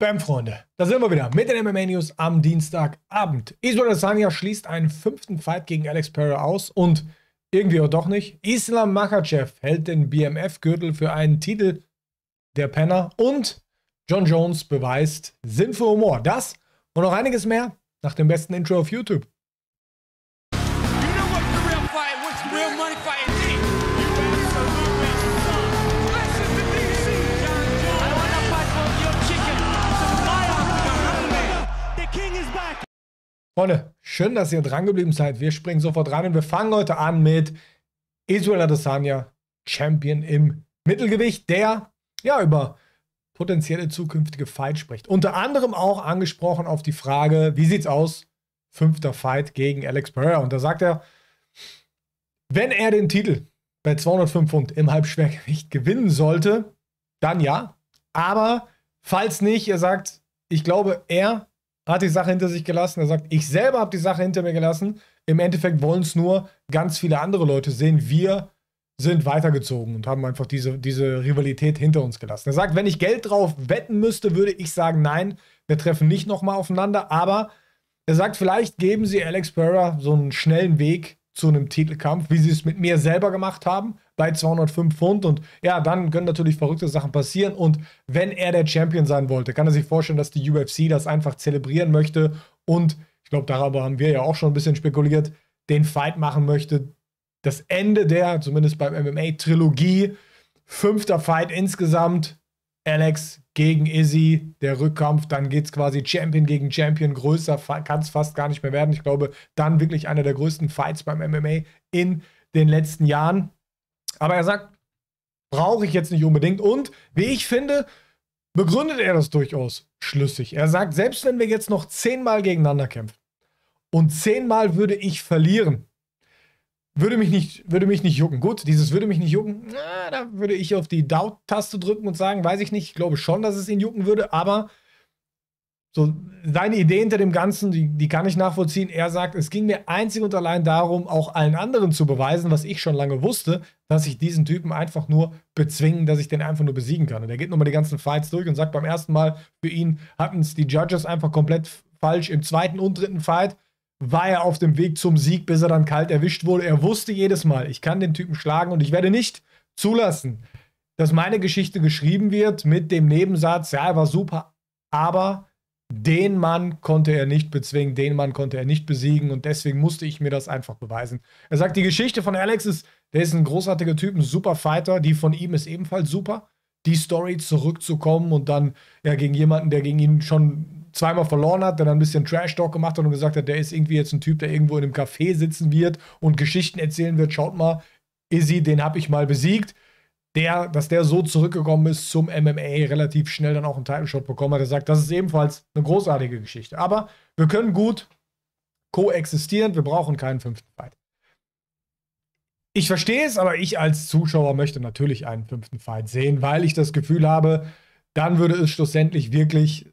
Bam, Freunde, da sind wir wieder mit den MMA News am Dienstagabend. Israel Adesanya schließt einen fünften Fight gegen Alex Pereira aus und irgendwie auch doch nicht. Islam Makachev hält den BMF-Gürtel für einen Titel der Penner und John Jones beweist Sinn für Humor. Das und noch einiges mehr nach dem besten Intro auf YouTube. Freunde, schön, dass ihr dran geblieben seid. Wir springen sofort rein und wir fangen heute an mit Israel Adesanya, Champion im Mittelgewicht, der ja über potenzielle zukünftige Fights spricht. Unter anderem auch angesprochen auf die Frage, wie sieht's aus? Fünfter Fight gegen Alex Pereira. Und da sagt er, wenn er den Titel bei 205 Pfund im Halbschwergewicht gewinnen sollte, dann ja. Aber falls nicht, er sagt, ich glaube, er hat die Sache hinter sich gelassen. Er sagt, ich selber habe die Sache hinter mir gelassen. Im Endeffekt wollen es nur ganz viele andere Leute sehen. Wir sind weitergezogen und haben einfach diese, diese Rivalität hinter uns gelassen. Er sagt, wenn ich Geld drauf wetten müsste, würde ich sagen, nein, wir treffen nicht nochmal aufeinander. Aber er sagt, vielleicht geben sie Alex Pereira so einen schnellen Weg zu einem Titelkampf, wie sie es mit mir selber gemacht haben bei 205 Pfund. Und ja, dann können natürlich verrückte Sachen passieren. Und wenn er der Champion sein wollte, kann er sich vorstellen, dass die UFC das einfach zelebrieren möchte. Und ich glaube, darüber haben wir ja auch schon ein bisschen spekuliert, den Fight machen möchte. Das Ende der, zumindest beim MMA-Trilogie, fünfter Fight insgesamt. Alex gegen Izzy, der Rückkampf, dann geht es quasi Champion gegen Champion, größer kann es fast gar nicht mehr werden. Ich glaube, dann wirklich einer der größten Fights beim MMA in den letzten Jahren. Aber er sagt, brauche ich jetzt nicht unbedingt. Und wie ich finde, begründet er das durchaus schlüssig. Er sagt, selbst wenn wir jetzt noch zehnmal gegeneinander kämpfen und zehnmal würde ich verlieren, würde mich nicht, würde mich nicht jucken. Gut, dieses würde mich nicht jucken, na, da würde ich auf die Doubt-Taste drücken und sagen, weiß ich nicht, ich glaube schon, dass es ihn jucken würde, aber so, seine Idee hinter dem Ganzen, die, die kann ich nachvollziehen. Er sagt, es ging mir einzig und allein darum, auch allen anderen zu beweisen, was ich schon lange wusste, dass ich diesen Typen einfach nur bezwingen, dass ich den einfach nur besiegen kann. Und er geht nochmal die ganzen Fights durch und sagt, beim ersten Mal für ihn hatten es die Judges einfach komplett falsch. Im zweiten und dritten Fight war er auf dem Weg zum Sieg, bis er dann kalt erwischt wurde. Er wusste jedes Mal, ich kann den Typen schlagen und ich werde nicht zulassen, dass meine Geschichte geschrieben wird mit dem Nebensatz, ja, er war super, aber den Mann konnte er nicht bezwingen, den Mann konnte er nicht besiegen und deswegen musste ich mir das einfach beweisen. Er sagt, die Geschichte von Alex ist, der ist ein großartiger Typ, ein super Fighter, die von ihm ist ebenfalls super. Die Story zurückzukommen und dann ja gegen jemanden, der gegen ihn schon zweimal verloren hat, der dann ein bisschen Trash-Talk gemacht hat und gesagt hat, der ist irgendwie jetzt ein Typ, der irgendwo in einem Café sitzen wird und Geschichten erzählen wird. Schaut mal, Izzy, den habe ich mal besiegt der, dass der so zurückgekommen ist zum MMA, relativ schnell dann auch einen Title bekommen hat. Er sagt, das ist ebenfalls eine großartige Geschichte. Aber wir können gut koexistieren, wir brauchen keinen fünften Fight. Ich verstehe es, aber ich als Zuschauer möchte natürlich einen fünften Fight sehen, weil ich das Gefühl habe, dann würde es schlussendlich wirklich,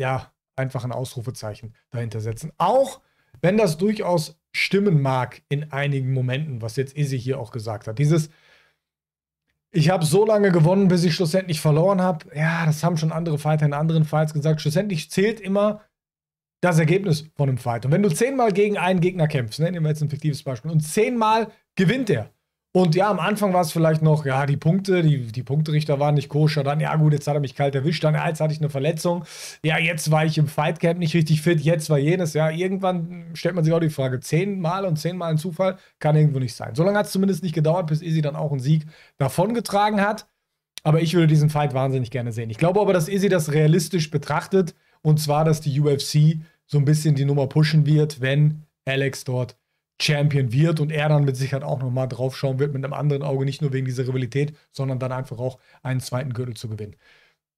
ja, einfach ein Ausrufezeichen dahinter setzen. Auch wenn das durchaus stimmen mag in einigen Momenten, was jetzt Izzy hier auch gesagt hat. Dieses, ich habe so lange gewonnen, bis ich schlussendlich verloren habe. Ja, das haben schon andere Fighter in anderen Fights gesagt. Schlussendlich zählt immer das Ergebnis von einem Fight. Und wenn du zehnmal gegen einen Gegner kämpfst, ne, nehmen wir jetzt ein fiktives Beispiel, und zehnmal gewinnt er, und ja, am Anfang war es vielleicht noch, ja, die Punkte, die, die Punkterichter waren nicht koscher. Dann, ja gut, jetzt hat er mich kalt erwischt. Dann, ja, jetzt hatte ich eine Verletzung. Ja, jetzt war ich im Fightcamp nicht richtig fit. Jetzt war jenes. Ja, irgendwann stellt man sich auch die Frage, zehnmal und zehnmal ein Zufall kann irgendwo nicht sein. So lange hat es zumindest nicht gedauert, bis Izzy dann auch einen Sieg davongetragen hat. Aber ich würde diesen Fight wahnsinnig gerne sehen. Ich glaube aber, dass Izzy das realistisch betrachtet. Und zwar, dass die UFC so ein bisschen die Nummer pushen wird, wenn Alex dort Champion wird und er dann mit Sicherheit auch nochmal draufschauen wird mit einem anderen Auge, nicht nur wegen dieser Rivalität, sondern dann einfach auch einen zweiten Gürtel zu gewinnen.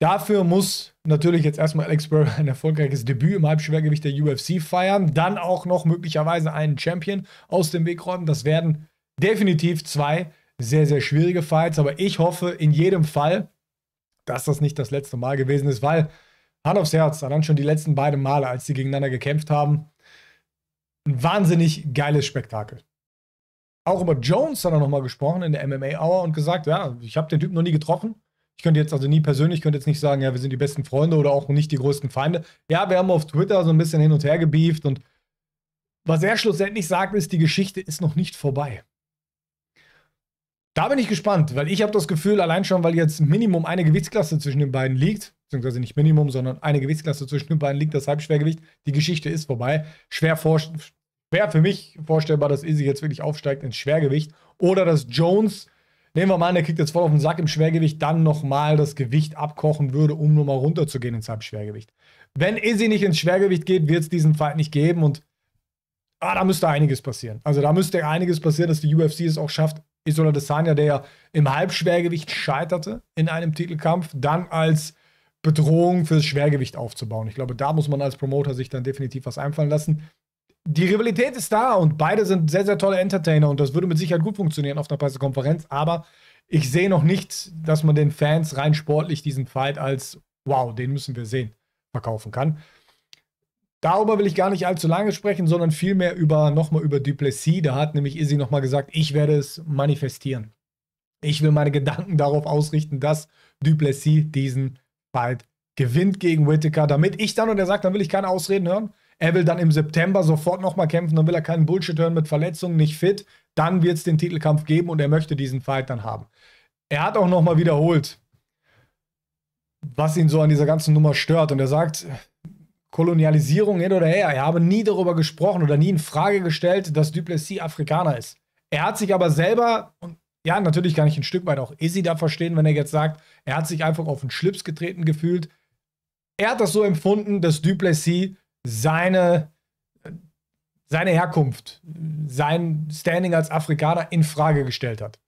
Dafür muss natürlich jetzt erstmal Alex Burrow ein erfolgreiches Debüt im Halbschwergewicht der UFC feiern, dann auch noch möglicherweise einen Champion aus dem Weg räumen. Das werden definitiv zwei sehr, sehr schwierige Fights, aber ich hoffe in jedem Fall, dass das nicht das letzte Mal gewesen ist, weil Hand aufs Herz, dann schon die letzten beiden Male, als sie gegeneinander gekämpft haben, ein wahnsinnig geiles Spektakel. Auch über Jones hat er nochmal gesprochen in der MMA Hour und gesagt, ja, ich habe den Typen noch nie getroffen. Ich könnte jetzt also nie persönlich, könnte jetzt nicht sagen, ja, wir sind die besten Freunde oder auch nicht die größten Feinde. Ja, wir haben auf Twitter so ein bisschen hin und her gebieft und was er schlussendlich sagt, ist, die Geschichte ist noch nicht vorbei. Da bin ich gespannt, weil ich habe das Gefühl, allein schon, weil jetzt Minimum eine Gewichtsklasse zwischen den beiden liegt, beziehungsweise nicht Minimum, sondern eine Gewichtsklasse zwischen den beiden liegt das Halbschwergewicht. Die Geschichte ist vorbei. Schwer, vor, schwer für mich vorstellbar, dass Izzy jetzt wirklich aufsteigt ins Schwergewicht oder dass Jones, nehmen wir mal an, der kriegt jetzt voll auf den Sack im Schwergewicht, dann nochmal das Gewicht abkochen würde, um nochmal runterzugehen ins Halbschwergewicht. Wenn Izzy nicht ins Schwergewicht geht, wird es diesen Fight nicht geben und ah, da müsste einiges passieren. Also da müsste einiges passieren, dass die UFC es auch schafft, Isola Desanya, der ja im Halbschwergewicht scheiterte in einem Titelkampf, dann als Bedrohung fürs Schwergewicht aufzubauen. Ich glaube, da muss man als Promoter sich dann definitiv was einfallen lassen. Die Rivalität ist da und beide sind sehr, sehr tolle Entertainer und das würde mit Sicherheit gut funktionieren auf einer Pressekonferenz, aber ich sehe noch nicht, dass man den Fans rein sportlich diesen Fight als wow, den müssen wir sehen, verkaufen kann. Darüber will ich gar nicht allzu lange sprechen, sondern vielmehr über nochmal über Duplessis. Da hat nämlich Izzy nochmal gesagt, ich werde es manifestieren. Ich will meine Gedanken darauf ausrichten, dass Duplessis diesen Fight gewinnt gegen Whitaker, damit ich dann, und er sagt, dann will ich keine Ausreden hören. Er will dann im September sofort nochmal kämpfen, dann will er keinen Bullshit hören mit Verletzungen, nicht fit. Dann wird es den Titelkampf geben und er möchte diesen Fight dann haben. Er hat auch nochmal wiederholt, was ihn so an dieser ganzen Nummer stört. Und er sagt, Kolonialisierung hin oder her. Er habe nie darüber gesprochen oder nie in Frage gestellt, dass Duplessis Afrikaner ist. Er hat sich aber selber, und ja, natürlich kann ich ein Stück weit auch Izzy da verstehen, wenn er jetzt sagt, er hat sich einfach auf den Schlips getreten gefühlt. Er hat das so empfunden, dass Duplessis seine, seine Herkunft, sein Standing als Afrikaner in Frage gestellt hat.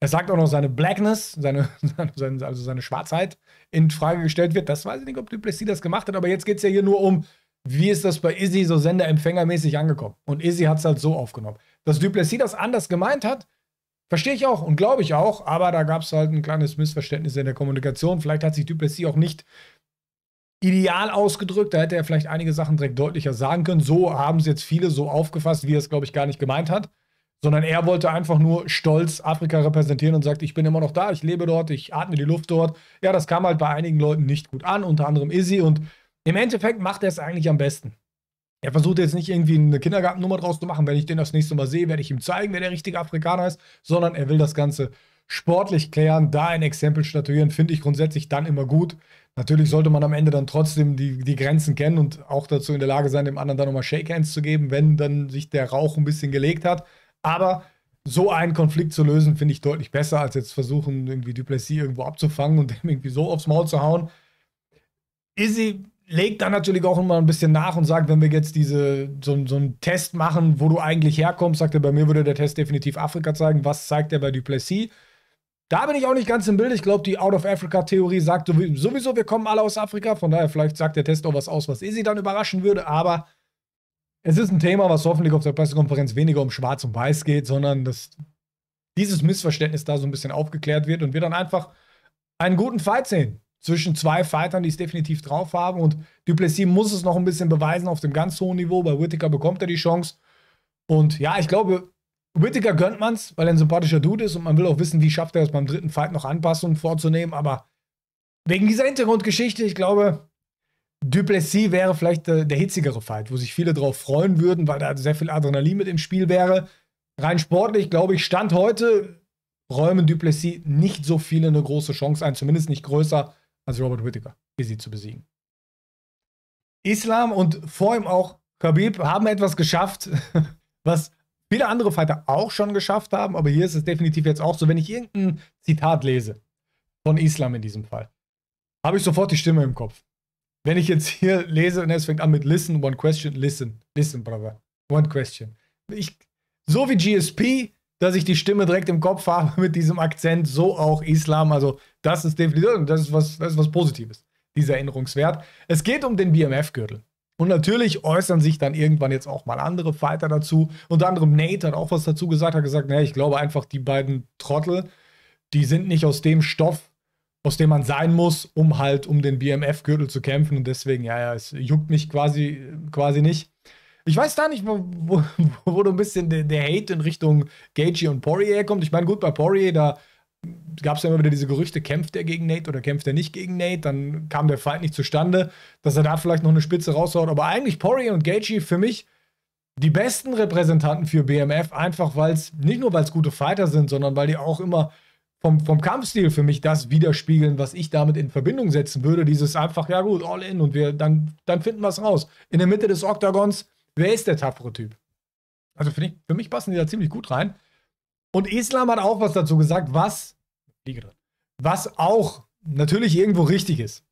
Er sagt auch noch, seine Blackness, seine, seine, also seine Schwarzheit in Frage gestellt wird. Das weiß ich nicht, ob Duplessis das gemacht hat, aber jetzt geht es ja hier nur um, wie ist das bei Izzy so senderempfängermäßig angekommen. Und Izzy hat es halt so aufgenommen. Dass Duplessis das anders gemeint hat, Verstehe ich auch und glaube ich auch, aber da gab es halt ein kleines Missverständnis in der Kommunikation. Vielleicht hat sich Duplessis auch nicht ideal ausgedrückt. Da hätte er vielleicht einige Sachen direkt deutlicher sagen können. So haben es jetzt viele so aufgefasst, wie er es, glaube ich, gar nicht gemeint hat. Sondern er wollte einfach nur stolz Afrika repräsentieren und sagt, ich bin immer noch da, ich lebe dort, ich atme die Luft dort. Ja, das kam halt bei einigen Leuten nicht gut an, unter anderem Izzy. Und im Endeffekt macht er es eigentlich am besten. Er versucht jetzt nicht irgendwie eine Kindergartennummer draus zu machen. Wenn ich den das nächste Mal sehe, werde ich ihm zeigen, wer der richtige Afrikaner ist, sondern er will das Ganze sportlich klären, da ein Exempel statuieren, finde ich grundsätzlich dann immer gut. Natürlich sollte man am Ende dann trotzdem die, die Grenzen kennen und auch dazu in der Lage sein, dem anderen dann nochmal Shakehands zu geben, wenn dann sich der Rauch ein bisschen gelegt hat. Aber so einen Konflikt zu lösen, finde ich deutlich besser, als jetzt versuchen, irgendwie Duplessis irgendwo abzufangen und dem irgendwie so aufs Maul zu hauen. Izzy legt dann natürlich auch immer ein bisschen nach und sagt, wenn wir jetzt diese, so, so einen Test machen, wo du eigentlich herkommst, sagt er, bei mir würde der Test definitiv Afrika zeigen. Was zeigt er bei Duplessis? Da bin ich auch nicht ganz im Bild. Ich glaube, die Out-of-Africa-Theorie sagt sowieso, wir kommen alle aus Afrika. Von daher, vielleicht sagt der Test auch was aus, was Izzy dann überraschen würde. Aber es ist ein Thema, was hoffentlich auf der Pressekonferenz weniger um Schwarz und Weiß geht, sondern dass dieses Missverständnis da so ein bisschen aufgeklärt wird und wir dann einfach einen guten Fight sehen zwischen zwei Fightern, die es definitiv drauf haben. Und Duplessis muss es noch ein bisschen beweisen auf dem ganz hohen Niveau. Bei Whittaker bekommt er die Chance. Und ja, ich glaube, Whittaker gönnt man es, weil er ein sympathischer Dude ist und man will auch wissen, wie schafft er es beim dritten Fight noch Anpassungen vorzunehmen. Aber wegen dieser Hintergrundgeschichte, ich glaube, Duplessis wäre vielleicht der, der hitzigere Fight, wo sich viele drauf freuen würden, weil da sehr viel Adrenalin mit im Spiel wäre. Rein sportlich, glaube ich, Stand heute räumen Duplessis nicht so viele eine große Chance ein, zumindest nicht größer als Robert Whittaker, easy zu besiegen. Islam und vor ihm auch Khabib haben etwas geschafft, was viele andere Fighter auch schon geschafft haben, aber hier ist es definitiv jetzt auch so, wenn ich irgendein Zitat lese von Islam in diesem Fall, habe ich sofort die Stimme im Kopf. Wenn ich jetzt hier lese und es fängt an mit Listen, one question, listen, listen, brother, one question. Ich, so wie GSP dass ich die Stimme direkt im Kopf habe mit diesem Akzent, so auch Islam. Also, das ist definitiv, das ist was, das ist was Positives, dieser Erinnerungswert. Es geht um den BMF-Gürtel. Und natürlich äußern sich dann irgendwann jetzt auch mal andere Fighter dazu. Unter anderem Nate hat auch was dazu gesagt, hat gesagt, naja, ich glaube einfach, die beiden Trottel, die sind nicht aus dem Stoff, aus dem man sein muss, um halt um den BMF-Gürtel zu kämpfen. Und deswegen, ja, ja, es juckt mich quasi, quasi nicht. Ich weiß da nicht, wo, wo, wo du ein bisschen der, der Hate in Richtung Gaethje und Poirier kommt. Ich meine, gut, bei Poirier, da gab es ja immer wieder diese Gerüchte, kämpft er gegen Nate oder kämpft er nicht gegen Nate, dann kam der Fight nicht zustande, dass er da vielleicht noch eine Spitze raushaut. Aber eigentlich Poirier und Gaethje für mich die besten Repräsentanten für BMF, einfach weil es, nicht nur weil es gute Fighter sind, sondern weil die auch immer vom, vom Kampfstil für mich das widerspiegeln, was ich damit in Verbindung setzen würde. Dieses einfach, ja gut, all in und wir, dann, dann finden wir es raus. In der Mitte des Oktagons Wer ist der tapfere Typ? Also für, die, für mich passen die da ziemlich gut rein. Und Islam hat auch was dazu gesagt, was, was auch natürlich irgendwo richtig ist.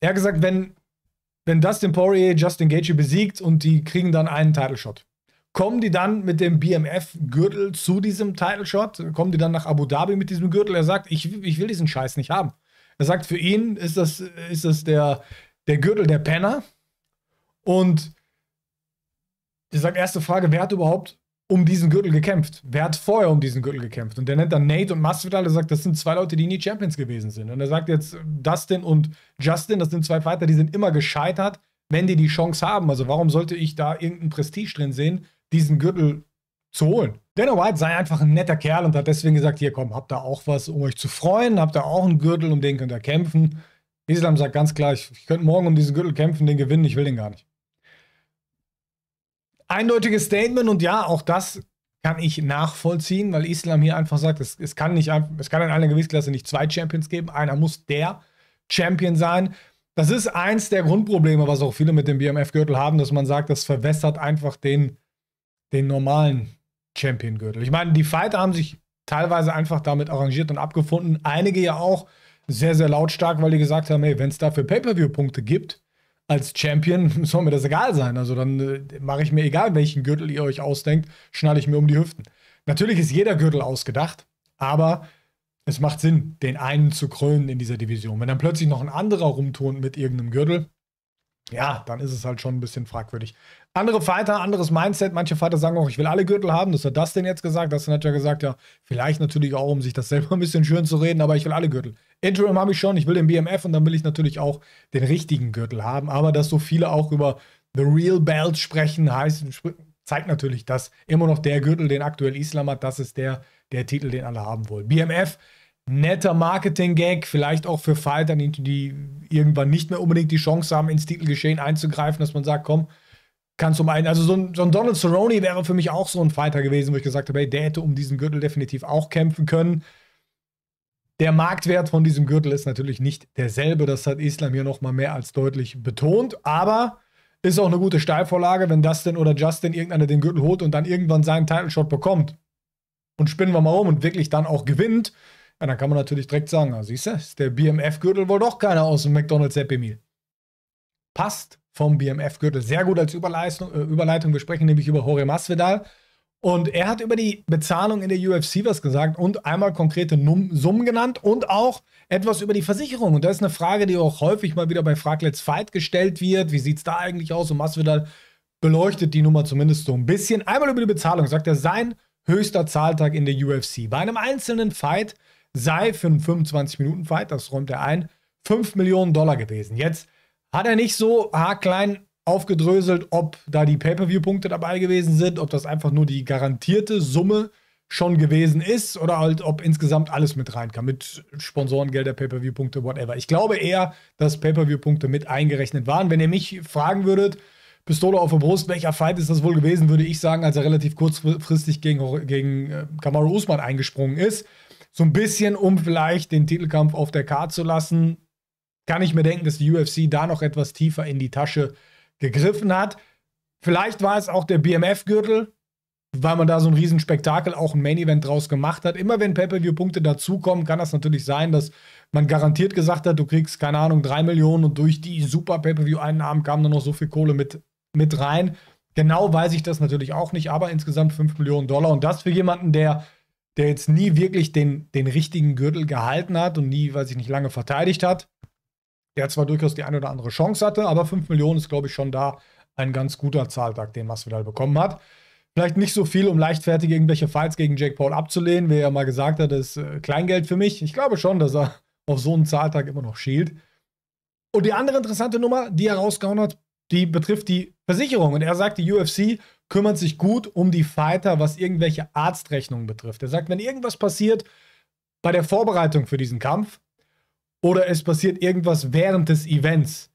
Er hat gesagt, wenn, wenn Dustin Poirier Justin Gaethje besiegt und die kriegen dann einen Title Shot, kommen die dann mit dem BMF-Gürtel zu diesem Title Shot? Kommen die dann nach Abu Dhabi mit diesem Gürtel? Er sagt, ich, ich will diesen Scheiß nicht haben. Er sagt, für ihn ist das, ist das der, der Gürtel der Penner. Und deshalb erste Frage, wer hat überhaupt um diesen Gürtel gekämpft? Wer hat vorher um diesen Gürtel gekämpft? Und der nennt dann Nate und Masvidal, der sagt, das sind zwei Leute, die nie Champions gewesen sind. Und er sagt jetzt, Dustin und Justin, das sind zwei Fighter, die sind immer gescheitert, wenn die die Chance haben. Also warum sollte ich da irgendein Prestige drin sehen, diesen Gürtel zu holen? Dana White sei einfach ein netter Kerl und hat deswegen gesagt, hier komm, habt da auch was, um euch zu freuen, habt da auch einen Gürtel, um den könnt ihr kämpfen. Islam sagt ganz klar, ich, ich könnte morgen um diesen Gürtel kämpfen, den gewinnen, ich will den gar nicht eindeutiges Statement und ja, auch das kann ich nachvollziehen, weil Islam hier einfach sagt, es, es, kann, nicht, es kann in einer Gewichtsklasse nicht zwei Champions geben, einer muss der Champion sein. Das ist eins der Grundprobleme, was auch viele mit dem BMF-Gürtel haben, dass man sagt, das verwässert einfach den, den normalen Champion-Gürtel. Ich meine, die Fighter haben sich teilweise einfach damit arrangiert und abgefunden. Einige ja auch sehr, sehr lautstark, weil die gesagt haben, hey, wenn es dafür Pay-Per-View-Punkte gibt, als Champion soll mir das egal sein. Also dann äh, mache ich mir egal, welchen Gürtel ihr euch ausdenkt, schnalle ich mir um die Hüften. Natürlich ist jeder Gürtel ausgedacht, aber es macht Sinn, den einen zu krönen in dieser Division. Wenn dann plötzlich noch ein anderer rumtont mit irgendeinem Gürtel, ja, dann ist es halt schon ein bisschen fragwürdig. Andere Fighter, anderes Mindset. Manche Fighter sagen auch, ich will alle Gürtel haben. Das hat das denn jetzt gesagt. Das hat ja gesagt, ja, vielleicht natürlich auch, um sich das selber ein bisschen schön zu reden, aber ich will alle Gürtel. Interim habe ich schon, ich will den BMF und dann will ich natürlich auch den richtigen Gürtel haben. Aber dass so viele auch über The Real Belt sprechen, heißt, zeigt natürlich, dass immer noch der Gürtel, den aktuell Islam hat, das ist der, der Titel, den alle haben wollen. BMF netter Marketing-Gag, vielleicht auch für Fighter, die, irgendwann nicht mehr unbedingt die Chance haben, ins Titelgeschehen einzugreifen, dass man sagt, komm, kann zum einen, also so ein, so ein Donald Cerrone wäre für mich auch so ein Fighter gewesen, wo ich gesagt habe, hey, der hätte um diesen Gürtel definitiv auch kämpfen können. Der Marktwert von diesem Gürtel ist natürlich nicht derselbe, das hat Islam hier nochmal mehr als deutlich betont, aber ist auch eine gute Steilvorlage, wenn Dustin oder Justin irgendeiner den Gürtel holt und dann irgendwann seinen Title Shot bekommt und spinnen wir mal um und wirklich dann auch gewinnt, ja, ah, dann kann man natürlich direkt sagen, ja, ah, siehst du, ist der BMF-Gürtel wohl doch keiner aus dem McDonald's Happy Meal. Passt vom BMF-Gürtel sehr gut als Überleistung, äh, Überleitung. Wir sprechen nämlich über Jorge Masvidal. Und er hat über die Bezahlung in der UFC was gesagt und einmal konkrete Num Summen genannt und auch etwas über die Versicherung. Und das ist eine Frage, die auch häufig mal wieder bei Fraglets Fight gestellt wird. Wie sieht es da eigentlich aus? Und Masvidal beleuchtet die Nummer zumindest so ein bisschen. Einmal über die Bezahlung sagt er, sein höchster Zahltag in der UFC. Bei einem einzelnen Fight sei für einen 25-Minuten-Fight, das räumt er ein, 5 Millionen Dollar gewesen. Jetzt hat er nicht so haarklein aufgedröselt, ob da die Pay-Per-View-Punkte dabei gewesen sind, ob das einfach nur die garantierte Summe schon gewesen ist oder halt, ob insgesamt alles mit rein kann, mit Sponsorengelder, Pay-Per-View-Punkte, whatever. Ich glaube eher, dass Pay-Per-View-Punkte mit eingerechnet waren. Wenn ihr mich fragen würdet, Pistole auf der Brust, welcher Fight ist das wohl gewesen, würde ich sagen, als er relativ kurzfristig gegen, gegen äh, Kamaru Usman eingesprungen ist so ein bisschen, um vielleicht den Titelkampf auf der Karte zu lassen, kann ich mir denken, dass die UFC da noch etwas tiefer in die Tasche gegriffen hat. Vielleicht war es auch der BMF-Gürtel, weil man da so ein Riesenspektakel, auch ein Main-Event draus gemacht hat. Immer wenn Pay-Per-View-Punkte dazukommen, kann das natürlich sein, dass man garantiert gesagt hat, du kriegst, keine Ahnung, 3 Millionen und durch die super Pay-Per-View-Einnahmen kam dann noch so viel Kohle mit, mit rein. Genau weiß ich das natürlich auch nicht, aber insgesamt 5 Millionen Dollar. Und das für jemanden, der der jetzt nie wirklich den, den richtigen Gürtel gehalten hat und nie, weiß ich nicht, lange verteidigt hat. Der zwar durchaus die eine oder andere Chance hatte, aber 5 Millionen ist, glaube ich, schon da ein ganz guter Zahltag, den Masvidal bekommen hat. Vielleicht nicht so viel, um leichtfertig irgendwelche Fights gegen Jake Paul abzulehnen, wie er mal gesagt hat, das ist äh, Kleingeld für mich. Ich glaube schon, dass er auf so einen Zahltag immer noch schielt. Und die andere interessante Nummer, die er rausgehauen hat, die betrifft die Versicherung. Und er sagt, die UFC kümmert sich gut um die Fighter, was irgendwelche Arztrechnungen betrifft. Er sagt, wenn irgendwas passiert bei der Vorbereitung für diesen Kampf oder es passiert irgendwas während des Events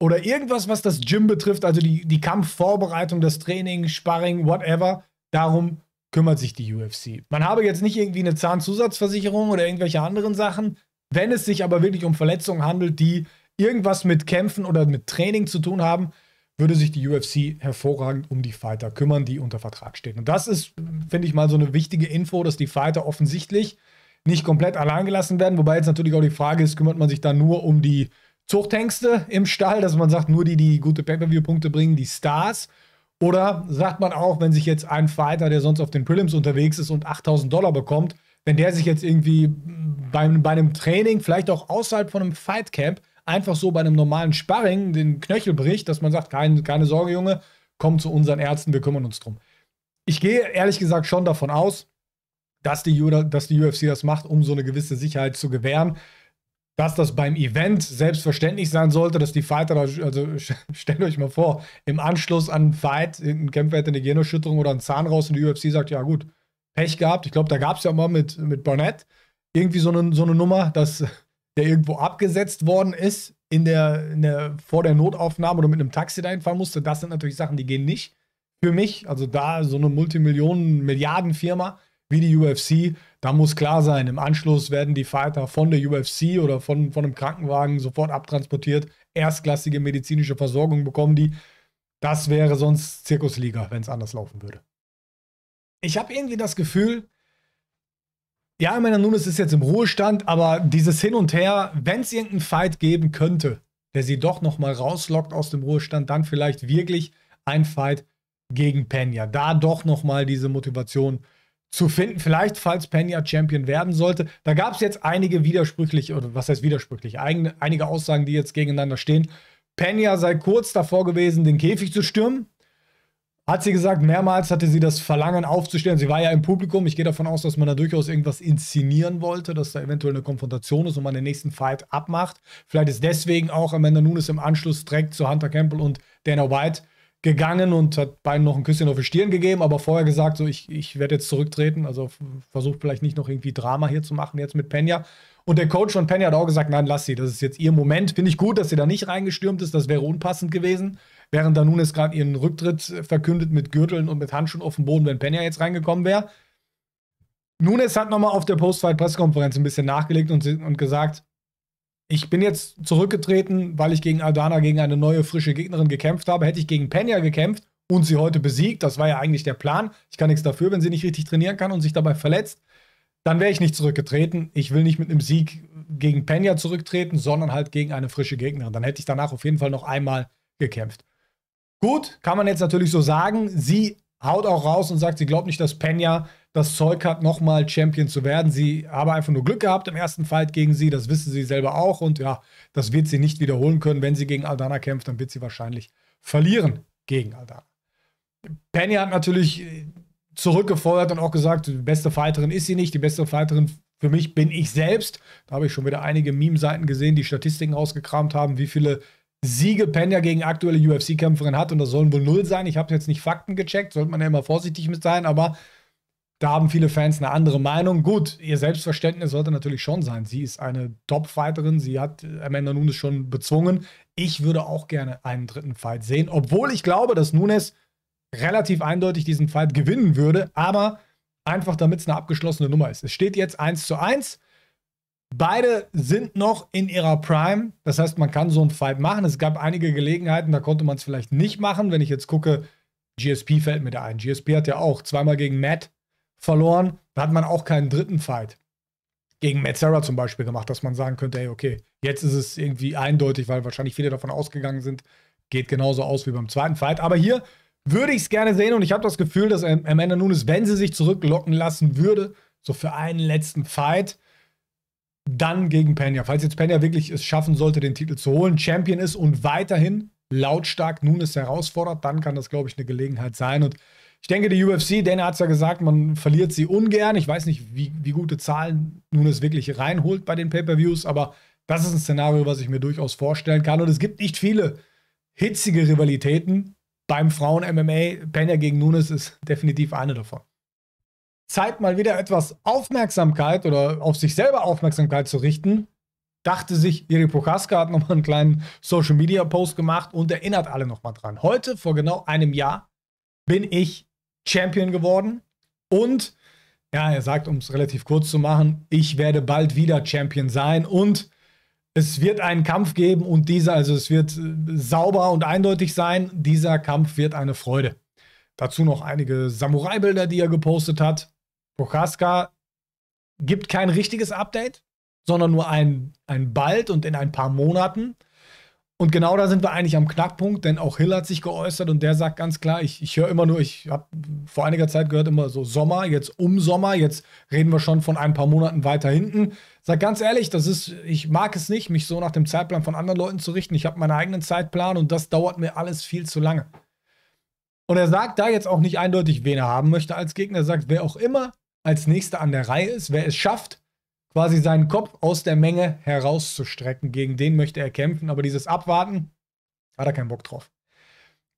oder irgendwas, was das Gym betrifft, also die, die Kampfvorbereitung, das Training, Sparring, whatever, darum kümmert sich die UFC. Man habe jetzt nicht irgendwie eine Zahnzusatzversicherung oder irgendwelche anderen Sachen. Wenn es sich aber wirklich um Verletzungen handelt, die irgendwas mit Kämpfen oder mit Training zu tun haben, würde sich die UFC hervorragend um die Fighter kümmern, die unter Vertrag stehen. Und das ist, finde ich mal, so eine wichtige Info, dass die Fighter offensichtlich nicht komplett allein gelassen werden. Wobei jetzt natürlich auch die Frage ist, kümmert man sich da nur um die Zuchthengste im Stall, dass man sagt, nur die, die gute Pay-Per-View-Punkte bringen, die Stars. Oder sagt man auch, wenn sich jetzt ein Fighter, der sonst auf den Prelims unterwegs ist und 8000 Dollar bekommt, wenn der sich jetzt irgendwie beim, bei einem Training, vielleicht auch außerhalb von einem Fight Camp, einfach so bei einem normalen Sparring den Knöchel bricht, dass man sagt, keine, keine Sorge, Junge, komm zu unseren Ärzten, wir kümmern uns drum. Ich gehe ehrlich gesagt schon davon aus, dass die, dass die UFC das macht, um so eine gewisse Sicherheit zu gewähren dass das beim Event selbstverständlich sein sollte, dass die Fighter, da, also stellt euch mal vor, im Anschluss an einen Fight, ein Kämpfer hätte eine Genoschütterung oder einen Zahn raus und die UFC sagt, ja gut, Pech gehabt. Ich glaube, da gab es ja mal mit, mit Barnett irgendwie so eine, so eine Nummer, dass der irgendwo abgesetzt worden ist, in der, in der, vor der Notaufnahme oder mit einem Taxi dahin fahren musste. Das sind natürlich Sachen, die gehen nicht. Für mich, also da so eine Multimillionen, Milliardenfirma wie die UFC, da muss klar sein, im Anschluss werden die Fighter von der UFC oder von, von einem Krankenwagen sofort abtransportiert, erstklassige medizinische Versorgung bekommen die. Das wäre sonst Zirkusliga, wenn es anders laufen würde. Ich habe irgendwie das Gefühl, ja, ich meine, Nunes ist jetzt im Ruhestand, aber dieses Hin und Her, wenn es irgendeinen Fight geben könnte, der sie doch nochmal rauslockt aus dem Ruhestand, dann vielleicht wirklich ein Fight gegen Pena. Da doch nochmal diese Motivation zu finden. Vielleicht, falls Pena Champion werden sollte. Da gab es jetzt einige widersprüchliche, oder was heißt widersprüchlich, einige Aussagen, die jetzt gegeneinander stehen. Pena sei kurz davor gewesen, den Käfig zu stürmen hat sie gesagt, mehrmals hatte sie das Verlangen aufzustellen. Sie war ja im Publikum. Ich gehe davon aus, dass man da durchaus irgendwas inszenieren wollte, dass da eventuell eine Konfrontation ist und man den nächsten Fight abmacht. Vielleicht ist deswegen auch Amanda Nunes im Anschluss direkt zu Hunter Campbell und Dana White gegangen und hat beiden noch ein Küsschen auf die Stirn gegeben, aber vorher gesagt, so ich, ich werde jetzt zurücktreten. Also versucht vielleicht nicht noch irgendwie Drama hier zu machen jetzt mit Penya. Und der Coach von Penya hat auch gesagt, nein, lass sie, das ist jetzt ihr Moment. Finde ich gut, dass sie da nicht reingestürmt ist, das wäre unpassend gewesen während da Nunes gerade ihren Rücktritt verkündet mit Gürteln und mit Handschuhen auf dem Boden, wenn Pena jetzt reingekommen wäre. Nunes hat nochmal auf der Post-Fight-Pressekonferenz ein bisschen nachgelegt und, und gesagt, ich bin jetzt zurückgetreten, weil ich gegen Aldana, gegen eine neue, frische Gegnerin gekämpft habe. Hätte ich gegen Pena gekämpft und sie heute besiegt, das war ja eigentlich der Plan, ich kann nichts dafür, wenn sie nicht richtig trainieren kann und sich dabei verletzt, dann wäre ich nicht zurückgetreten. Ich will nicht mit einem Sieg gegen Pena zurücktreten, sondern halt gegen eine frische Gegnerin. Dann hätte ich danach auf jeden Fall noch einmal gekämpft. Gut, kann man jetzt natürlich so sagen. Sie haut auch raus und sagt, sie glaubt nicht, dass Penya das Zeug hat, nochmal Champion zu werden. Sie habe einfach nur Glück gehabt im ersten Fight gegen sie. Das wissen sie selber auch. Und ja, das wird sie nicht wiederholen können. Wenn sie gegen Aldana kämpft, dann wird sie wahrscheinlich verlieren gegen Aldana. Pena hat natürlich äh, zurückgefeuert und auch gesagt, die beste Fighterin ist sie nicht. Die beste Fighterin für mich bin ich selbst. Da habe ich schon wieder einige Meme-Seiten gesehen, die Statistiken ausgekramt haben, wie viele Siege Pena gegen aktuelle UFC-Kämpferin hat und das sollen wohl null sein. Ich habe jetzt nicht Fakten gecheckt, sollte man ja immer vorsichtig mit sein, aber da haben viele Fans eine andere Meinung. Gut, ihr Selbstverständnis sollte natürlich schon sein. Sie ist eine Top-Fighterin, sie hat Amanda Nunes schon bezwungen. Ich würde auch gerne einen dritten Fight sehen, obwohl ich glaube, dass Nunes relativ eindeutig diesen Fight gewinnen würde, aber einfach damit es eine abgeschlossene Nummer ist. Es steht jetzt 1 zu 1. Beide sind noch in ihrer Prime. Das heißt, man kann so einen Fight machen. Es gab einige Gelegenheiten, da konnte man es vielleicht nicht machen. Wenn ich jetzt gucke, GSP fällt mir da ein. GSP hat ja auch zweimal gegen Matt verloren. Da hat man auch keinen dritten Fight gegen Matt Sarah zum Beispiel gemacht, dass man sagen könnte, hey, okay, jetzt ist es irgendwie eindeutig, weil wahrscheinlich viele davon ausgegangen sind, geht genauso aus wie beim zweiten Fight. Aber hier würde ich es gerne sehen und ich habe das Gefühl, dass Amanda Nunes, wenn sie sich zurücklocken lassen würde, so für einen letzten Fight, dann gegen Pena. Falls jetzt Pena wirklich es schaffen sollte, den Titel zu holen, Champion ist und weiterhin lautstark Nunes herausfordert, dann kann das, glaube ich, eine Gelegenheit sein. Und ich denke, die UFC, Dana hat es ja gesagt, man verliert sie ungern. Ich weiß nicht, wie, wie gute Zahlen Nunes wirklich reinholt bei den Pay-Per-Views, aber das ist ein Szenario, was ich mir durchaus vorstellen kann. Und es gibt nicht viele hitzige Rivalitäten beim Frauen-MMA. Pena gegen Nunes ist definitiv eine davon. Zeit mal wieder etwas Aufmerksamkeit oder auf sich selber Aufmerksamkeit zu richten, dachte sich, Iri Prochaska hat nochmal einen kleinen Social Media Post gemacht und erinnert alle nochmal dran. Heute, vor genau einem Jahr, bin ich Champion geworden und ja, er sagt, um es relativ kurz zu machen, ich werde bald wieder Champion sein und es wird einen Kampf geben und dieser, also es wird äh, sauber und eindeutig sein, dieser Kampf wird eine Freude. Dazu noch einige Samurai-Bilder, die er gepostet hat. Prochaska gibt kein richtiges Update, sondern nur ein, ein bald und in ein paar Monaten. Und genau da sind wir eigentlich am Knackpunkt, denn auch Hill hat sich geäußert und der sagt ganz klar, ich, ich höre immer nur, ich habe vor einiger Zeit gehört immer so Sommer, jetzt um Sommer, jetzt reden wir schon von ein paar Monaten weiter hinten. Sag ganz ehrlich, das ist, ich mag es nicht, mich so nach dem Zeitplan von anderen Leuten zu richten. Ich habe meinen eigenen Zeitplan und das dauert mir alles viel zu lange. Und er sagt da jetzt auch nicht eindeutig, wen er haben möchte als Gegner. Er sagt, wer auch immer als nächster an der Reihe ist. Wer es schafft, quasi seinen Kopf aus der Menge herauszustrecken, gegen den möchte er kämpfen. Aber dieses Abwarten hat er keinen Bock drauf.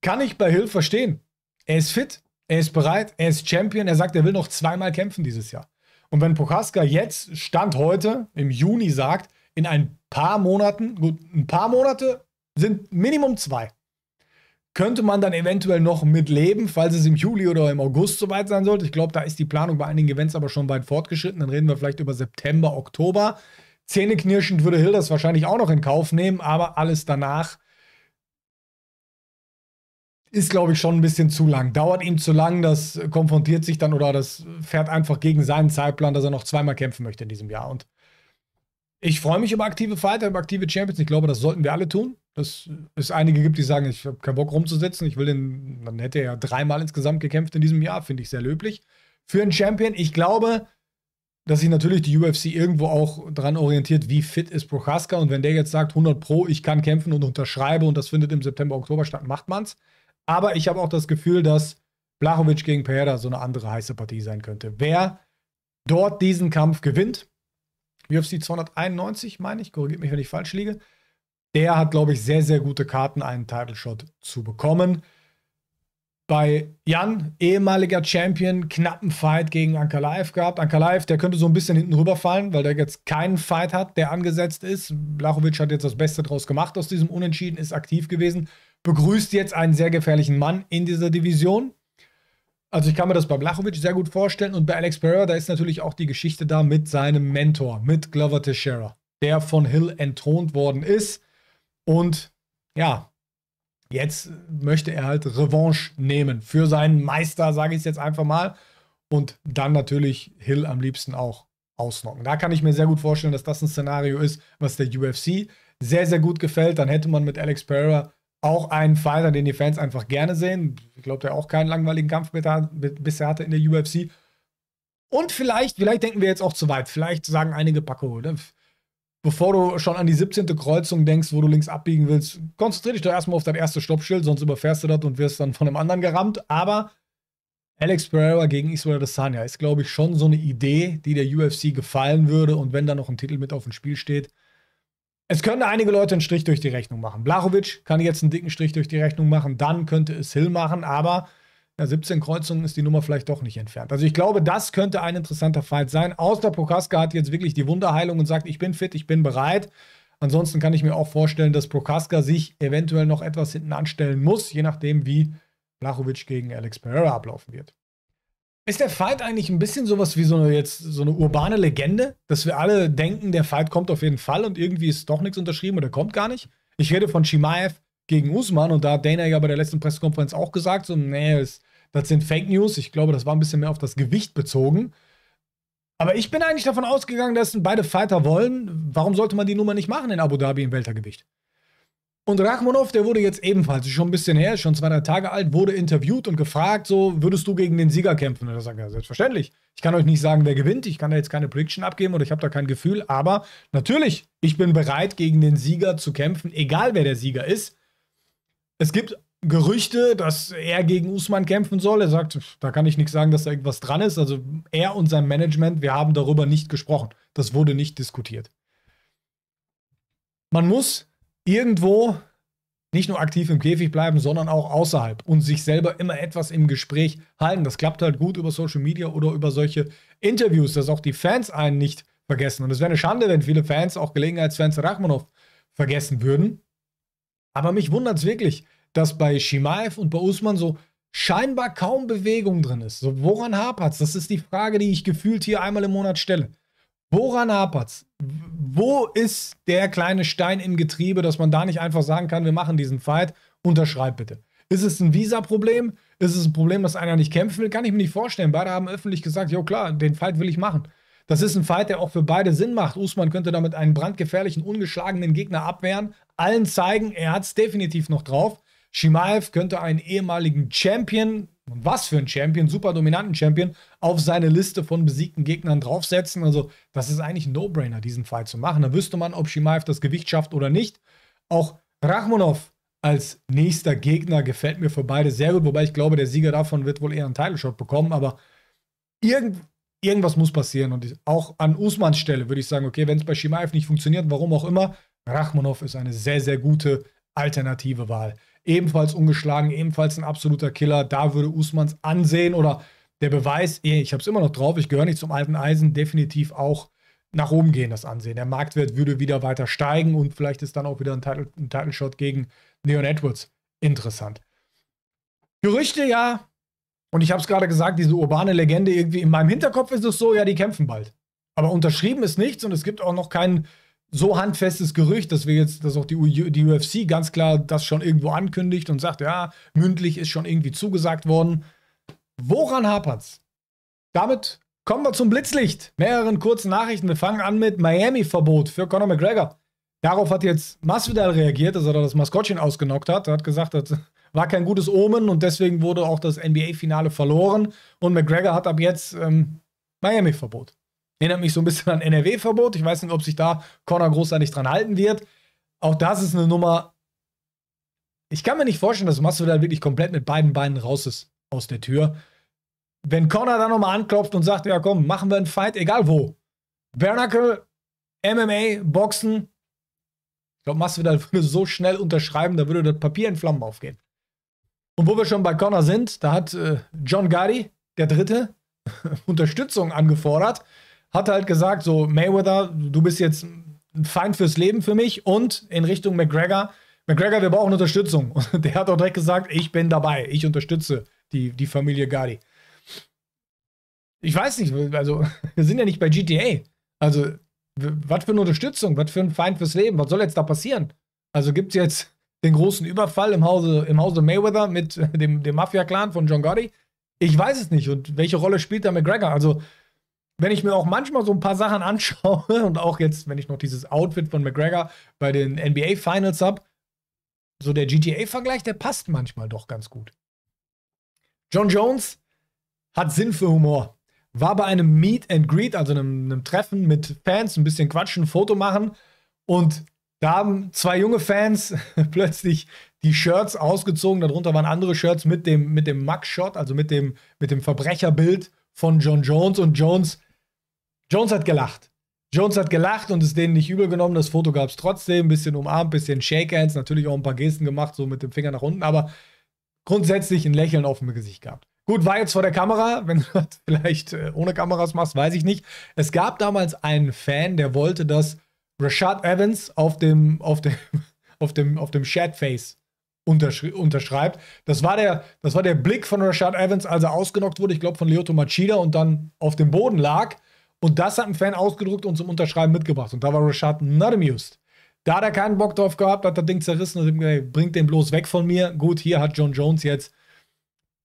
Kann ich bei Hill verstehen. Er ist fit, er ist bereit, er ist Champion. Er sagt, er will noch zweimal kämpfen dieses Jahr. Und wenn Pokaska jetzt, Stand heute, im Juni sagt, in ein paar Monaten, gut, ein paar Monate sind Minimum zwei könnte man dann eventuell noch mitleben, falls es im Juli oder im August soweit sein sollte. Ich glaube, da ist die Planung bei einigen Events aber schon weit fortgeschritten. Dann reden wir vielleicht über September, Oktober. Zähneknirschend würde Hill das wahrscheinlich auch noch in Kauf nehmen, aber alles danach ist, glaube ich, schon ein bisschen zu lang. Dauert ihm zu lang, das konfrontiert sich dann oder das fährt einfach gegen seinen Zeitplan, dass er noch zweimal kämpfen möchte in diesem Jahr. Und ich freue mich über aktive Fighter, über aktive Champions. Ich glaube, das sollten wir alle tun dass es einige gibt, die sagen, ich habe keinen Bock rumzusitzen, ich will den, dann hätte er ja dreimal insgesamt gekämpft in diesem Jahr, finde ich sehr löblich. Für einen Champion, ich glaube, dass sich natürlich die UFC irgendwo auch daran orientiert, wie fit ist Prochaska und wenn der jetzt sagt, 100 Pro, ich kann kämpfen und unterschreibe und das findet im September, Oktober statt, macht man's. Aber ich habe auch das Gefühl, dass Blachowicz gegen Pereira so eine andere heiße Partie sein könnte. Wer dort diesen Kampf gewinnt, UFC 291, meine ich, korrigiert mich, wenn ich falsch liege, der hat, glaube ich, sehr, sehr gute Karten, einen Title Shot zu bekommen. Bei Jan, ehemaliger Champion, knappen Fight gegen Ankalaev gehabt. Ankalaev, der könnte so ein bisschen hinten rüberfallen, weil der jetzt keinen Fight hat, der angesetzt ist. Blachowitsch hat jetzt das Beste draus gemacht aus diesem Unentschieden, ist aktiv gewesen. Begrüßt jetzt einen sehr gefährlichen Mann in dieser Division. Also ich kann mir das bei Blachowicz sehr gut vorstellen und bei Alex Pereira, da ist natürlich auch die Geschichte da mit seinem Mentor, mit Glover Teixeira, der von Hill entthront worden ist. Und ja, jetzt möchte er halt Revanche nehmen für seinen Meister, sage ich es jetzt einfach mal. Und dann natürlich Hill am liebsten auch ausnocken. Da kann ich mir sehr gut vorstellen, dass das ein Szenario ist, was der UFC sehr, sehr gut gefällt. Dann hätte man mit Alex Pereira auch einen Fighter, den die Fans einfach gerne sehen. Ich glaube, der auch keinen langweiligen Kampf bisher hatte in der UFC. Und vielleicht, vielleicht denken wir jetzt auch zu weit. Vielleicht sagen einige Paco, ne? bevor du schon an die 17. Kreuzung denkst, wo du links abbiegen willst, konzentriere dich doch erstmal auf dein erstes Stoppschild, sonst überfährst du das und wirst dann von einem anderen gerammt. Aber Alex Pereira gegen Israel Adesanya ist, glaube ich, schon so eine Idee, die der UFC gefallen würde. Und wenn da noch ein Titel mit auf dem Spiel steht, es können einige Leute einen Strich durch die Rechnung machen. Blachowicz kann jetzt einen dicken Strich durch die Rechnung machen, dann könnte es Hill machen, aber ja, 17 Kreuzungen ist die Nummer vielleicht doch nicht entfernt. Also ich glaube, das könnte ein interessanter Fight sein. Außer Prokaska hat jetzt wirklich die Wunderheilung und sagt, ich bin fit, ich bin bereit. Ansonsten kann ich mir auch vorstellen, dass Prokaska sich eventuell noch etwas hinten anstellen muss, je nachdem, wie Blachowicz gegen Alex Pereira ablaufen wird. Ist der Fight eigentlich ein bisschen sowas wie so eine, jetzt, so eine urbane Legende, dass wir alle denken, der Fight kommt auf jeden Fall und irgendwie ist doch nichts unterschrieben oder kommt gar nicht? Ich rede von Chimaev gegen Usman und da hat Dana ja bei der letzten Pressekonferenz auch gesagt, so, nee, ist das sind Fake News. Ich glaube, das war ein bisschen mehr auf das Gewicht bezogen. Aber ich bin eigentlich davon ausgegangen, dass beide Fighter wollen. Warum sollte man die Nummer nicht machen in Abu Dhabi im Weltergewicht? Und Rachmanov, der wurde jetzt ebenfalls schon ein bisschen her, schon zwei, drei Tage alt, wurde interviewt und gefragt, so, würdest du gegen den Sieger kämpfen? Und er sagt, ja, selbstverständlich. Ich kann euch nicht sagen, wer gewinnt. Ich kann da jetzt keine Prediction abgeben oder ich habe da kein Gefühl. Aber natürlich, ich bin bereit, gegen den Sieger zu kämpfen, egal wer der Sieger ist. Es gibt Gerüchte, dass er gegen Usman kämpfen soll. Er sagt, da kann ich nichts sagen, dass da irgendwas dran ist. Also er und sein Management, wir haben darüber nicht gesprochen. Das wurde nicht diskutiert. Man muss irgendwo nicht nur aktiv im Käfig bleiben, sondern auch außerhalb und sich selber immer etwas im Gespräch halten. Das klappt halt gut über Social Media oder über solche Interviews, dass auch die Fans einen nicht vergessen. Und es wäre eine Schande, wenn viele Fans, auch Gelegenheitsfans Rachmanow vergessen würden. Aber mich wundert es wirklich, dass bei Shimaev und bei Usman so scheinbar kaum Bewegung drin ist. So, woran es? Das ist die Frage, die ich gefühlt hier einmal im Monat stelle. Woran hapert es? Wo ist der kleine Stein im Getriebe, dass man da nicht einfach sagen kann, wir machen diesen Fight, unterschreib bitte. Ist es ein Visa-Problem? Ist es ein Problem, dass einer nicht kämpfen will? Kann ich mir nicht vorstellen. Beide haben öffentlich gesagt, jo klar, den Fight will ich machen. Das ist ein Fight, der auch für beide Sinn macht. Usman könnte damit einen brandgefährlichen, ungeschlagenen Gegner abwehren, allen zeigen, er hat es definitiv noch drauf. Shimaev könnte einen ehemaligen Champion, was für ein Champion, super dominanten Champion, auf seine Liste von besiegten Gegnern draufsetzen. Also das ist eigentlich ein No-Brainer, diesen Fall zu machen. Da wüsste man, ob Shimaev das Gewicht schafft oder nicht. Auch Rachmonov als nächster Gegner gefällt mir für beide sehr gut, wobei ich glaube, der Sieger davon wird wohl eher einen Title-Shot bekommen, aber irgend, irgendwas muss passieren. Und auch an Usmans Stelle würde ich sagen, okay, wenn es bei Shimaev nicht funktioniert, warum auch immer, Rachmonov ist eine sehr, sehr gute alternative Wahl ebenfalls ungeschlagen, ebenfalls ein absoluter Killer. Da würde Usmans Ansehen oder der Beweis, eh, ich habe es immer noch drauf, ich gehöre nicht zum alten Eisen, definitiv auch nach oben gehen, das Ansehen. Der Marktwert würde wieder weiter steigen und vielleicht ist dann auch wieder ein Title, ein Title Shot gegen Neon Edwards interessant. Gerüchte, ja. Und ich habe es gerade gesagt, diese urbane Legende irgendwie in meinem Hinterkopf ist es so, ja, die kämpfen bald. Aber unterschrieben ist nichts und es gibt auch noch keinen so handfestes Gerücht, dass wir jetzt, dass auch die, U die UFC ganz klar das schon irgendwo ankündigt und sagt, ja, mündlich ist schon irgendwie zugesagt worden. Woran hapert's? Damit kommen wir zum Blitzlicht. Mehreren kurzen Nachrichten. Wir fangen an mit Miami-Verbot für Conor McGregor. Darauf hat jetzt Masvidal reagiert, dass er da das Maskottchen ausgenockt hat. Er hat gesagt, das war kein gutes Omen und deswegen wurde auch das NBA-Finale verloren. Und McGregor hat ab jetzt ähm, Miami-Verbot. Erinnert mich so ein bisschen an NRW-Verbot. Ich weiß nicht, ob sich da Connor großartig dran halten wird. Auch das ist eine Nummer. Ich kann mir nicht vorstellen, dass Masvidal wirklich komplett mit beiden Beinen raus ist aus der Tür. Wenn Connor dann nochmal anklopft und sagt, ja komm, machen wir einen Fight, egal wo. Bernacle, MMA, Boxen. Ich glaube, Masvidal würde so schnell unterschreiben, da würde das Papier in Flammen aufgehen. Und wo wir schon bei Connor sind, da hat äh, John Gotti, der Dritte, Unterstützung angefordert hat halt gesagt, so Mayweather, du bist jetzt ein Feind fürs Leben für mich und in Richtung McGregor, McGregor, wir brauchen Unterstützung. Und der hat auch direkt gesagt, ich bin dabei, ich unterstütze die, die Familie Gardi. Ich weiß nicht, also wir sind ja nicht bei GTA. Also, was für eine Unterstützung, was für ein Feind fürs Leben, was soll jetzt da passieren? Also gibt es jetzt den großen Überfall im Hause, im Hause Mayweather mit dem, dem Mafia-Clan von John Gotti? Ich weiß es nicht. Und welche Rolle spielt da McGregor? Also, wenn ich mir auch manchmal so ein paar Sachen anschaue und auch jetzt, wenn ich noch dieses Outfit von McGregor bei den NBA Finals habe, so der GTA-Vergleich, der passt manchmal doch ganz gut. John Jones hat Sinn für Humor. War bei einem Meet and Greet, also einem, einem Treffen mit Fans, ein bisschen quatschen, ein Foto machen. Und da haben zwei junge Fans plötzlich die Shirts ausgezogen. Darunter waren andere Shirts mit dem, mit dem Mugshot, also mit dem, mit dem Verbrecherbild von John Jones. Und Jones Jones hat gelacht. Jones hat gelacht und es denen nicht übel genommen. Das Foto gab es trotzdem. Ein bisschen umarmt, bisschen shake Shakehands, natürlich auch ein paar Gesten gemacht, so mit dem Finger nach unten, aber grundsätzlich ein Lächeln auf dem Gesicht gehabt. Gut, war jetzt vor der Kamera. Wenn du das vielleicht äh, ohne Kameras machst, weiß ich nicht. Es gab damals einen Fan, der wollte, dass Rashad Evans auf dem, auf dem, auf dem, auf dem Shadface unterschreibt. Das war, der, das war der Blick von Rashad Evans, als er ausgenockt wurde, ich glaube von Lyoto Machida und dann auf dem Boden lag. Und das hat ein Fan ausgedruckt und zum Unterschreiben mitgebracht. Und da war Rashad not amused. Da hat er keinen Bock drauf gehabt, hat das Ding zerrissen und gesagt, bringt den bloß weg von mir. Gut, hier hat John Jones jetzt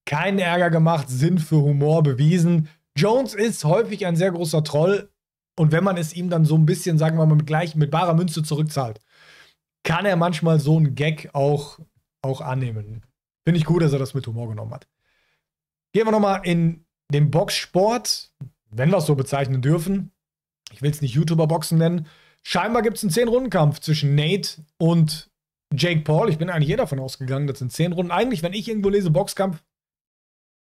keinen Ärger gemacht, Sinn für Humor bewiesen. Jones ist häufig ein sehr großer Troll und wenn man es ihm dann so ein bisschen, sagen wir mal, mit, gleich, mit barer Münze zurückzahlt, kann er manchmal so einen Gag auch, auch annehmen. Finde ich gut, dass er das mit Humor genommen hat. Gehen wir nochmal in den Boxsport wenn wir es so bezeichnen dürfen, ich will es nicht YouTuber-Boxen nennen, scheinbar gibt es einen 10-Runden-Kampf zwischen Nate und Jake Paul. Ich bin eigentlich eh davon ausgegangen, das sind 10 Runden. Eigentlich, wenn ich irgendwo lese Boxkampf,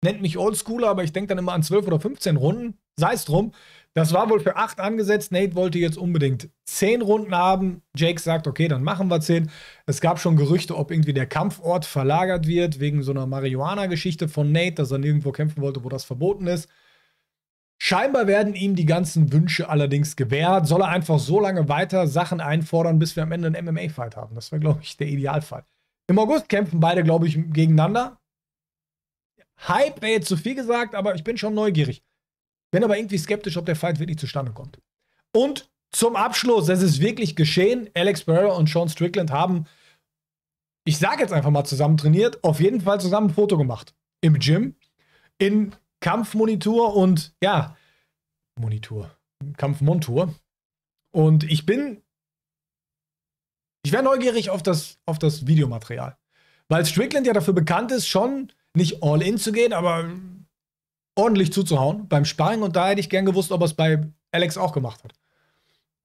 nennt mich Oldschooler, aber ich denke dann immer an 12 oder 15 Runden. Sei es drum. Das war wohl für 8 angesetzt. Nate wollte jetzt unbedingt 10 Runden haben. Jake sagt, okay, dann machen wir 10. Es gab schon Gerüchte, ob irgendwie der Kampfort verlagert wird, wegen so einer Marihuana-Geschichte von Nate, dass er nirgendwo kämpfen wollte, wo das verboten ist. Scheinbar werden ihm die ganzen Wünsche allerdings gewährt. Soll er einfach so lange weiter Sachen einfordern, bis wir am Ende einen MMA-Fight haben. Das wäre, glaube ich, der Idealfall. Im August kämpfen beide, glaube ich, gegeneinander. Hype wäre jetzt zu viel gesagt, aber ich bin schon neugierig. Bin aber irgendwie skeptisch, ob der Fight wirklich zustande kommt. Und zum Abschluss, es ist wirklich geschehen. Alex Pereira und Sean Strickland haben, ich sage jetzt einfach mal zusammen trainiert, auf jeden Fall zusammen ein Foto gemacht. Im Gym. In Kampfmonitor und ja, Monitor, Kampfmontur. Und ich bin, ich wäre neugierig auf das, auf das Videomaterial. Weil Strickland ja dafür bekannt ist, schon nicht all in zu gehen, aber ordentlich zuzuhauen beim Sparring. Und da hätte ich gern gewusst, ob er es bei Alex auch gemacht hat.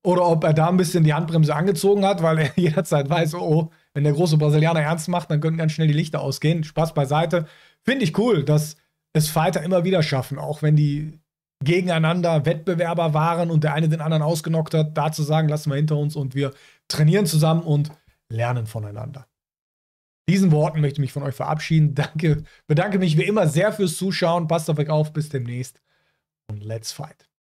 Oder ob er da ein bisschen die Handbremse angezogen hat, weil er jederzeit weiß, oh, oh wenn der große Brasilianer ernst macht, dann können ganz schnell die Lichter ausgehen. Spaß beiseite. Finde ich cool, dass es Fighter immer wieder schaffen, auch wenn die gegeneinander Wettbewerber waren und der eine den anderen ausgenockt hat, da zu sagen, lassen wir hinter uns und wir trainieren zusammen und lernen voneinander. Diesen Worten möchte ich mich von euch verabschieden. Danke, bedanke mich wie immer sehr fürs Zuschauen. Passt auf euch auf, bis demnächst und let's fight.